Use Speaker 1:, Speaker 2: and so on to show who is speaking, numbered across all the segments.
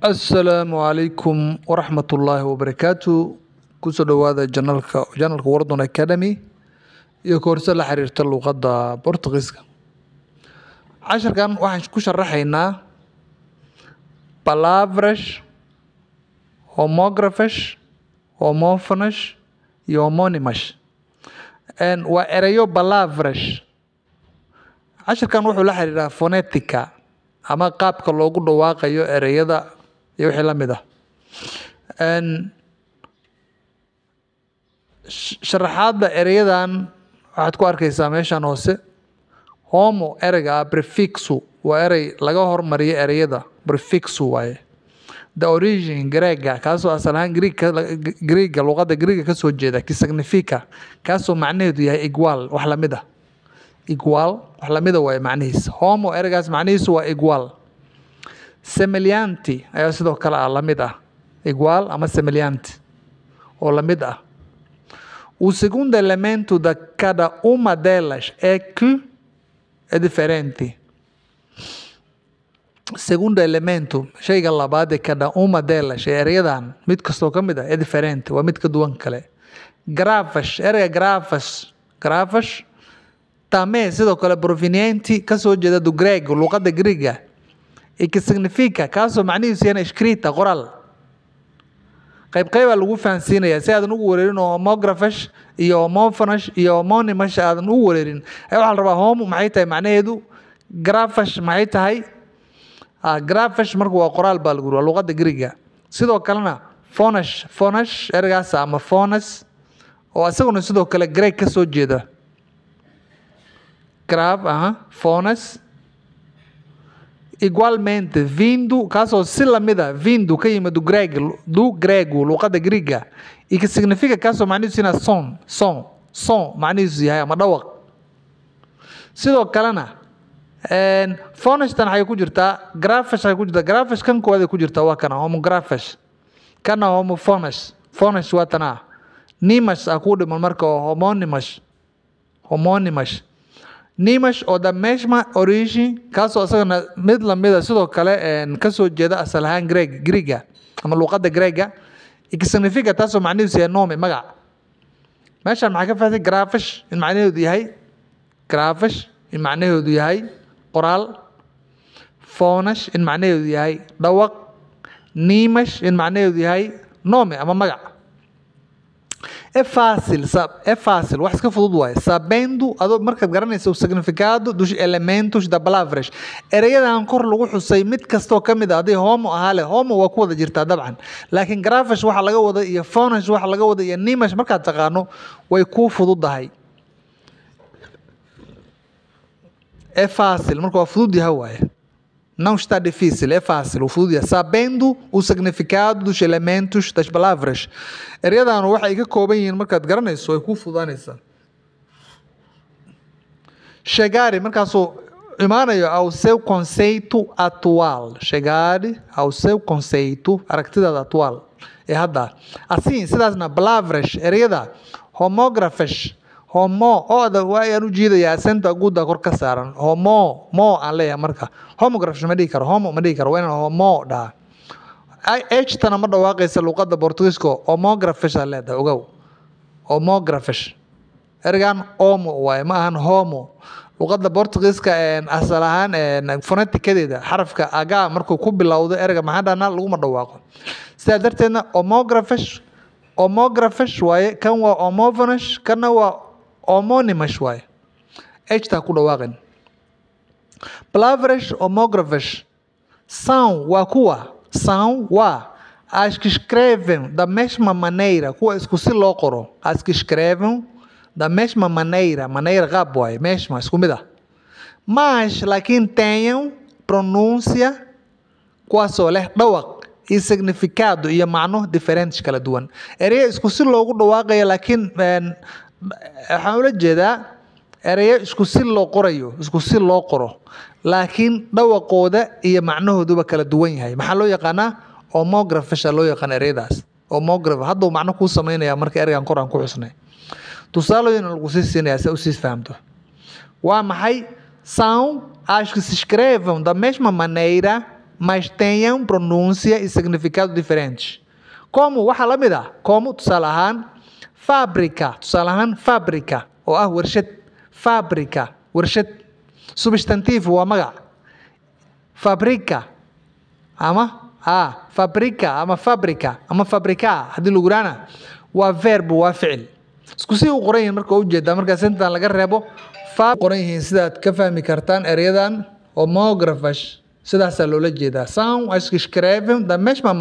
Speaker 1: asalaamu calaykum waraxmatullaahi wabarakaatu kusoo dhowaada janalka janalka wardon academy iyo koorso la xiriirta luuqadda bortugiiska casharkan waxaan ku sharaxaynaa palavras homografas homófonas iyo homonimas waa erayo palavras casharkan wuxuu la xiriiraa fonetica ama qaabka loogu dhawaaqayo ereyada iyo wixii lamid ah sharaxaadda ereyadan waxaad ku arkaysaa meeshan hoose homo erega ah prefixu waa erey laga hormariyo ereyada prefixu waaye the origin greega kaasoo asal ahaan greega luqadda greega ka jeeda kisagnifica kaasoo macnaheedu yahay igwaal wax lamid ah igwaal wax lamida ah waaye macnihiis homo ereygaas macnihiisu waa igwaal semelianti ayaa sidoo kale ah lamid ah igual ama semelianti oo lamid ah o segundo elemento de cada uma delas é que é diferente segundo elemento shayga labaad ee cada uma delas ee eryadan mid kastoo ka mid ah ee diferente waa mid ka duwan kale gravas ereyga gravas gravas tame sidoo kale proveniente kasoo jeeda do greg luqada griiga significa kaasoo macnihiisu yana ishkriita qoraal qaybqaybaa lagu fahansiinayaa si aadan ugu wareerin oo homografesh iyo homophonash iyo homonimash aadan ugu wareerin ayaa waxaa la rabaa homo maxay tahay macnaheedu grafash maxay tahay ah, grafash marka waa qoraal baa lagu yiri waa luqadda griiga sidoo kalena fonash fonash ergaas ama fonas oo isaguna sidoo kale greeg ka soo jeeda graf aha fonas igualmente vindo kaasoo si lamida vindo ka yimid do grego luuqada griiga e que significa kaasoo macnihiisu yana son son son macnihiisu yahay ama dhawaq sidoo kalena fonishtan waxay ku jirtaa grafesh waxay ku jirtaa grafesh kan koowaad ku jirtaa waa kana homo grafesh kana homo fonish fonish waa tanaa nimash ah kuu dhiman marka oo nimash oo dhameeshma origin kaasoo isagana mid lamida sidoo kale kasoo jeeda asal ahaan greg griga ama luuqadda grega xnifiga taasoo macnihiisu yahay nomi magac meeshaan maxaa ka fahtay graafash in macnaheedu yahay graafash in macnaheedu yahay qoraal foonash in macnaheedu yahay dhawaq niimash in macnaheedu yahay nomi ama magac É fácil, wax ka fudud waaye sabendo adoo markaad garanaysa o significado dos elementos da palavras erayadan kor lagu xusay mid kastoo ka mid a ah, haddii homo ahaa leh homo waa ku wada jirtaa dabcan laakiin gravash waxa laga wada iyo fonash waxa laga wada iyo nimash markaad taqaano way kuu fududdahay é fácil marka waa fudud yaha waaye não está difícil, é fácil, o fududia, sabendo o significado dos elementos das palavras. Ereyadanu waxay ka kooban yihiin markaad garanayso ay kuu fududaanaysaa. Chegar, markaasuu imaanayo ao seu conceito atual. Chegar ao seu conceito, aragtidaada atual ee hadda. Assim, sidaasna palavras, ereyada homógrafas, homo oda waa aan u jiidayaa senta guda kor ka saaran homo mo aan leeyahay marka homograph ma dhihi karo homo ma dhihi karo waa homo dhaha htana ma dhawaaqaysa luqadda bortugiiska homographishaa leedahay ogow homographish ergaan omo waaye ma ahan homo luqadda bortugiiska asal ahaan fonatikadeeda xarafka aga markuu ku bilowdo erga maxaa dhahnaa laguma dhawaaqo sidaa darteedna homographish homographish waaye kan waa homophonish kana waa homónimas waaye ejtaa ku dhawaaqeen palavras homógrafas são waa kuwa são waa as da mesma maneira kuwa isku si loo qoro as que escrevem da mesma maneira maneira qaab waaye mesma isku mid ah mas laakiin tenham pronúncia kuwaasoo leh dhawaq iyo significado iyo e macno differentes kala duwan ereya isku loogu dhawaaqaya laakiin eh, waxaan ula jeedaa ereyo isku si loo qorayo isku si loo qoro laakiin dhawaqooda iyo macnahooduba kala duwan yahay maxaa loo yaqaanaa omographesha loo yaqaan ereyadaas omograph hadduu macno kuu samaynaya marka ereygan koraan ku xusnay tusaalooyina lagu sii siinaya si usii fahamto waa maxay são as da mesma maneira mas tenham pronúncia e significado diferentes como waxaa la mid ah como tusaale ahaan fabrica tusaale ahaan fabrica oo ah warshad fabrica warshad substantive waa magac fabrica ama fabrica ama fabrica ama fabrica haddii laguraana waa verb waa ficil isku si u qoran yihin marka ujeedaa markaas intaan laga reebo qoran yihiin sidaad ka fahmi kartaan eryadan homographers sidaasaa loola jeedaa são acho que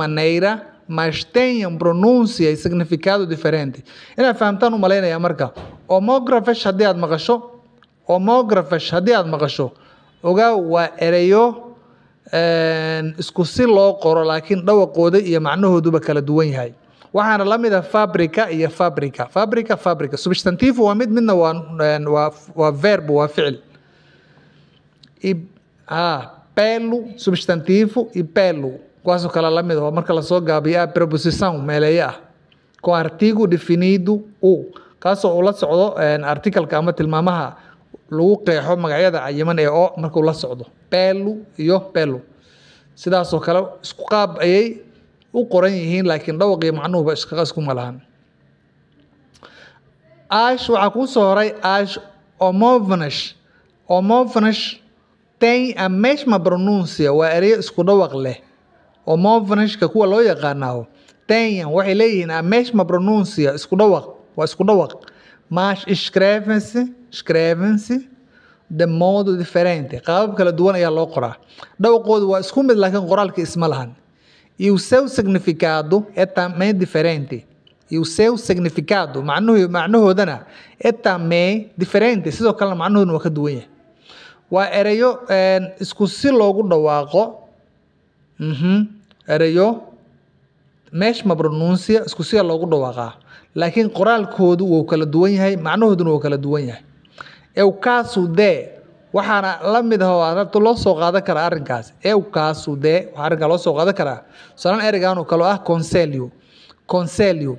Speaker 1: maneira mas tenham um pronúncia e significado diferente inaad fahamtaan u malaynayaa marka homografesh haddii aad maqasho homografesh haddii aad maqasho ogaaw waa ereyo eh, isku si loo qoro laakiin dhawaqooda iyo macnahooduba kala duwan yahay waxaana la mid a ah fabrica iyo fabrica fabrica fabrica substantiifu waa mid midna waa eh, waa verb waa ficil ah, pelu substantiifu ipelu Quase o calalame do marca la soo gaabiya preposição meeleeya com artigo definido u kaasoo uu socdo article ama tilmaamaha lagu qeexo magacyada cayiman ee oo markuu la socdo pelu iyo e pelu sidaasoo kale isku qaab ayay u qoran yihiin laakiin dhawaqii macnuhuba iskaqa iskuma lahan ash waxaa kuu soo horay ash homóvenas homóvenas tem a mesma pronúncia waa ereyo isku dhawaq leh oo movenishka kuwa loo yaqaanaaho tenyan waxay leeyihiin ameshma pronuncia isku dhawaq waa isku dhawaq mas escrevem-se de modo diferente qaabab kala duwan ayaa loo qoraa dhawaqoodu waa isku mid laakiin qoraalka isma lahan e seu significado é também diferente e seu significado macnuhu macnahoodana é também diferente sidoo kalena macnahoodana waa ka duwan yahay waa erayo isku si loogu dhawaaqo Mhm. erayo meeshma pronuncia isku sida loogu dhawaaqaa laakiin qoraalkoodu wuu kala duwan yahay macnahooduna wuu kala duwan yahay ewkaasu dee waxaana la mid ahoo loo soo qaadan karaa arrinkaas ewkaasu dee waxaa arrinkaa loo soo qaadan karaa salaan ereygaanoo kaloo ah conselio conselio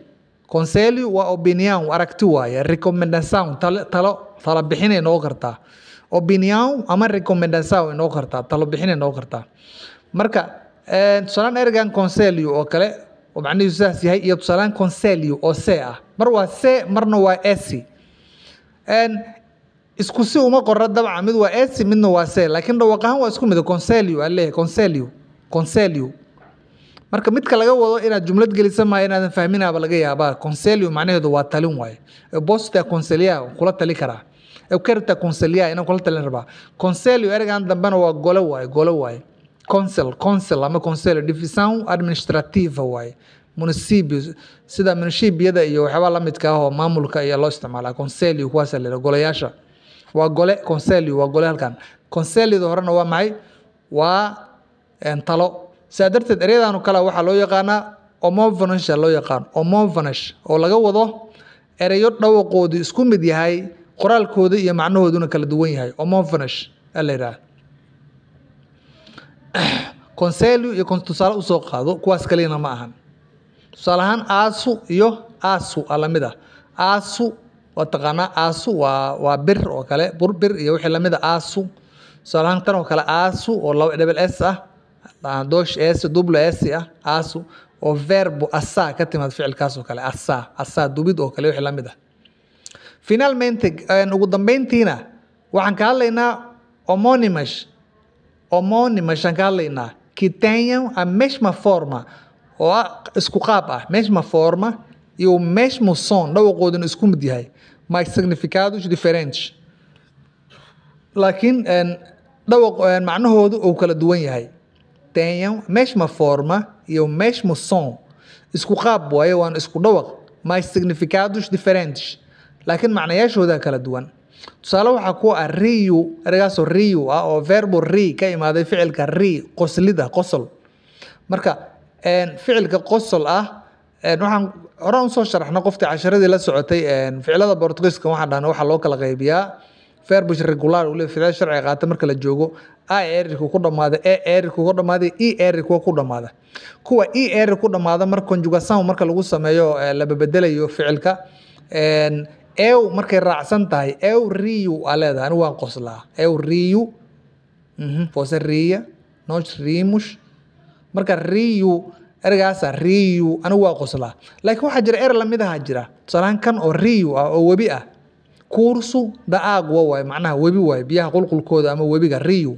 Speaker 1: conselio waa opinion aragti waaye recommendation talo talo bixinay noo kartaa opinion ama recommendation ay noo kartaa talo bixinay kartaa marka tusaalaan ergan conselio oo kale oo macnihiisu saas yahay iyo tusaalaan conselio oo se ah mar waa se marna waa esi isku uma qora dabca mid waa esi midna waa se laakiin dhawaaq ahaan waa isku mid conselio aa conselio conselio marka midka laga wado inaad jumlad gelisa maayo inaadan fahminaaba laga yaabaa conselio macnaheedu waa talin waaye bosta conselia kula tali karaa kerta conselia inaan kula talin rabaa conselio ergan dambena waa golo waaye golo waaye consel consel ama consel division administrativa waaye municipio sida municipiyada iyo waxyaabaa lamidka ah oo maamulka ayaa loo isticmaalaa conselio kuwaas la golayaasha waa gole conselio waa gole halkan conselyada horena waa maxay waa talo saa darteed ereyadaanu kale waxaa loo yaqaanaa omovenisha loo yaqaan omovenish oo laga wado ereyo dhawaqoodu isku mid yahay qoraalkooda iyo macnahooduna kala duwan yahay omovenish la yidhaha conselu iyo tusaale usoo qaado kuwaas kaliyana ma ahan tusaale ahaan aasu iyo aasu a lamid ah aasu waa taqaanaa aasu waa waa bir oo kale burbir iyo wixii lamid a ah, aasu tusaale ahaan tan oo kale aasu oo laba double s ah, ah doosh s double s ah aasu oo verbo asa ka timaad ficilkaas kale asa asa dubid oo kale wixii lamid ah finalmente ugu dambeyntiina waxaan ka hadlaynaa homonymash homónimas Jangalina, que tenham a mesma forma, oo isku qaab ah, mesma forma e o mesmo som, dhawacooduna isku mid yahay, mas significados diferentes. Laakiin dhawaqa eh, eh, macnahoodu uu kala duwan Tenham a mesma forma e o mesmo som. Isku qaab waaye waana isku mas significados diferentes. Laakiin macnayaashooda kala tusaale waxaa kuwa ah riyu ereygaasoo riyu ah oo verbo ri ka imaaday ficilka ri qoslida qosol marka ficilka qosol ah waxaan horaan usoo sharaxna qofkii casharadii la socotay ficilada bortugiiska waxaan dhahna waxaa loo kala qaybiyaa verbish regular ule ficil sharciga qaata marka la joogo a errku ku dhamaada e errku ku dhamaada e err ku dhamaada kuwa e err ku dhamaada marka conjugation marka lagu sameeyo eh, la bedelayo ficilka ew markay raacsan tahay ew riyu aa leedahay anigu waan qoslaa ew riyu mhm, foosa riya noosh rimush marka riyu ergaasa riyu anigu waa qoslaa laakiin waxaa jira er lamid aha jira tusaalahaan kan oo riyu ah oo webi ah kuursu da-aagwa macnaha webi waaye biyaha qulqulkooda ama webiga riyu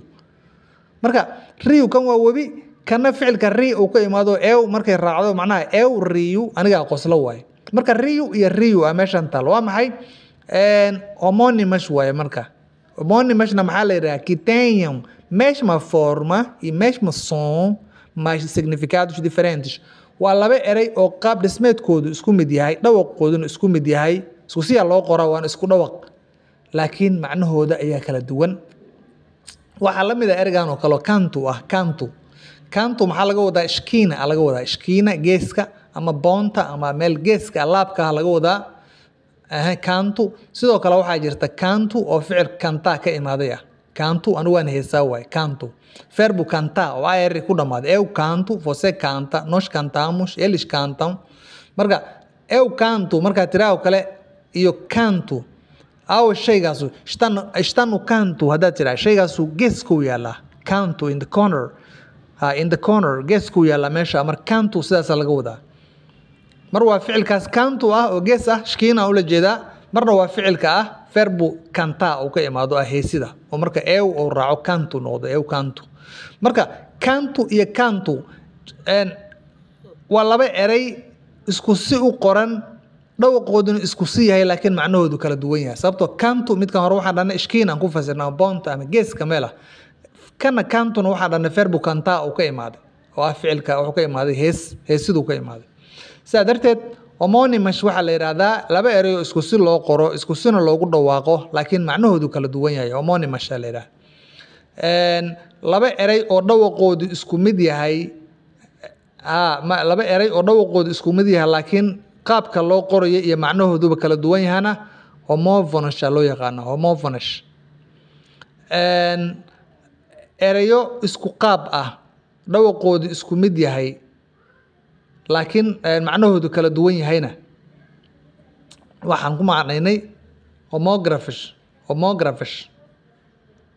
Speaker 1: marka riyu kan waa webi kana ficilka ri uu ka imaado ew markay raacdo macnaha ew riyu anigaa qoslo waaye marka riyu iyo riyu a meeshan taal waa maxay homonimash waaye marka homonimashna maxaa la yidhaha quitanium mesma forma iyo mesma som mas significados diferentes waa laba erey oo qaab dhismeedkoodu isku mid yahay dhawaqooduna isku mid yahay isku loo qora waana isku dhawaq laakiin macnahooda ayaa kala duwan waxaa la mid a ah ereygan oo kaleo kantu ah kantu kantu maxaa laga wadaa ishkiina laga wadaa ishkiina geeska ama boonta ama meel geeska laabka ah laga wadaa kaantu sidoo kale waxaa jirta kaantu oo ficil kanta ka imaaday ah kaantu anigu waan heesaa waay kaantu verbu kanta oo ir ku dhammaaday eu kaantu você canta nós cantamos eles cantam marka eu canto markaad tiraa kale iyo canto aw shaygaasu ishtanu canto haddaad tiraa shaygaasu geeskuu yaalaa canto in the corner in the corner geeskuu yaalaa meesha mar canto sidaasa laga wadaa mar waa ficilkaas kaantu ah oo gees ah shkiina ula jeedaa marna waa ficilka ah ferbu kanta uu ka imaado ah heesida oo marka eew uu raaco kantu noqdo eew kantu marka kantu iyo kantu waa laba eray isku si u qoran dhawaqooduna isku si yahay laakiin macnahoodu kala duwan yahay sababtoo kantu midkan hore waxaa dhana ishkiin aan ku fasirnaa boonta ama geeska meel ah. kana kantuna waxaa dhana ferbu kanta uu ka imaaday oo ah ficilka wuxuu ka imaaday hees heesiduu ka imaaday sidaa darteed homonymish waxaa la yidhaahdaa laba ereyoo isku si loo qoro isku sina loogu dhawaaqo laakiin macnahoodu kala duwan yahay homonymisha la yidhaahda laba erey oo dhawaqoodu isku mid yahay laba erey oo dhawaqoodu isku mid yahay laakiin qaabka loo qorayo iyo macnahooduba kala duwan yahana homovonisha loo yaqaano homovonish erayo isku qaab ah dhawaqoodu isku mid yahay laakiin eh, macnahoodu kala duwan yahayna waxaan ku macnaynay homographish homographish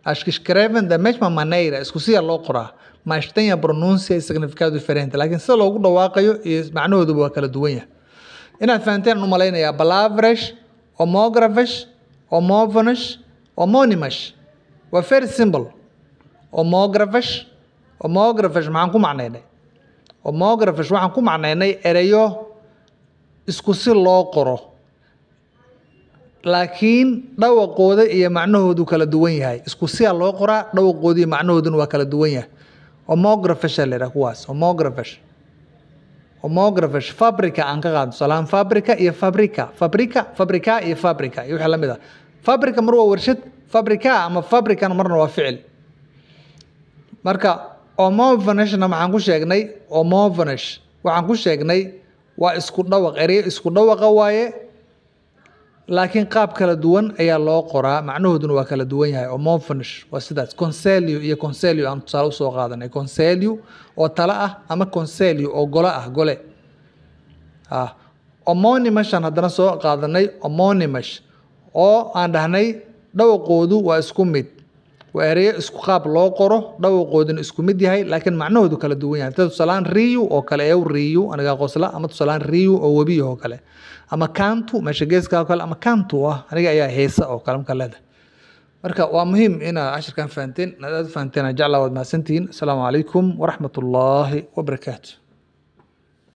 Speaker 1: ashkishkreven da mesma maneira isku sida loo qoraa mas tenha pronuncia e significado diferente laakiin sida loogu dhawaaqayo iyo macnahooduba waa kala duwan yahay inaad fahanteen aan umalaynayaa balavresh homographish homofonish homonymish waa very simple homographish homographish maxaan ku macnaynay mografish waxaan ku macnaynay erayo isku si loo qoro laakiin dhawaqooda iyo macnahoodu kala duwan yahay isku sia loo qoraa dhawaqooda iyo macnahooduna waa kala duwan yahay omografisha la yidhaha kuwaas omografish omografish fabrica aan ka qaadno tusaalahaan fabrica iyo fabrica fabrica fabrica iyo fabrica iyo wixii la mid ah fabrica mar waa warshad fabrica ama fabrican marna waa ficil marka oo mom vaneshna maxaan ku sheegnay oo mom vanesh waxaan ku sheegnay waa isku dhawaq ereyo isku dhawaqa waaye laakiin qaab kala duwan ayaa loo qoraa macnahooduna waa kala duwan yahay oo waa sidaas conselio iyo conselio aan tusaale usoo qaadanay conselio oo talo ah ama conselio oo golo ah gole ah, omonimashaan haddana soo qaadanay omonimash oo aan dhahnay dhawaqoodu waa isku mid waa ereyo isku qaab loo qoro dhawaqoodina isku mid yahay laakiin macnahoodu kala duwan yahay sida tusaalaan riyu oo kale ew riyu aniga qosla ama tusaalaan riyu oo webiyo oo kale ama kaantu meesha geeska oo kale ama kaantu ah aniga ayaa heesa oo kale marka leedahay marka waa muhiim inaad cashirkan fahanteen inaad aad fahanteen aan jeclaa waad mahadsantihiin asalaamu calaykum waraxmatullaahi wabarakaatu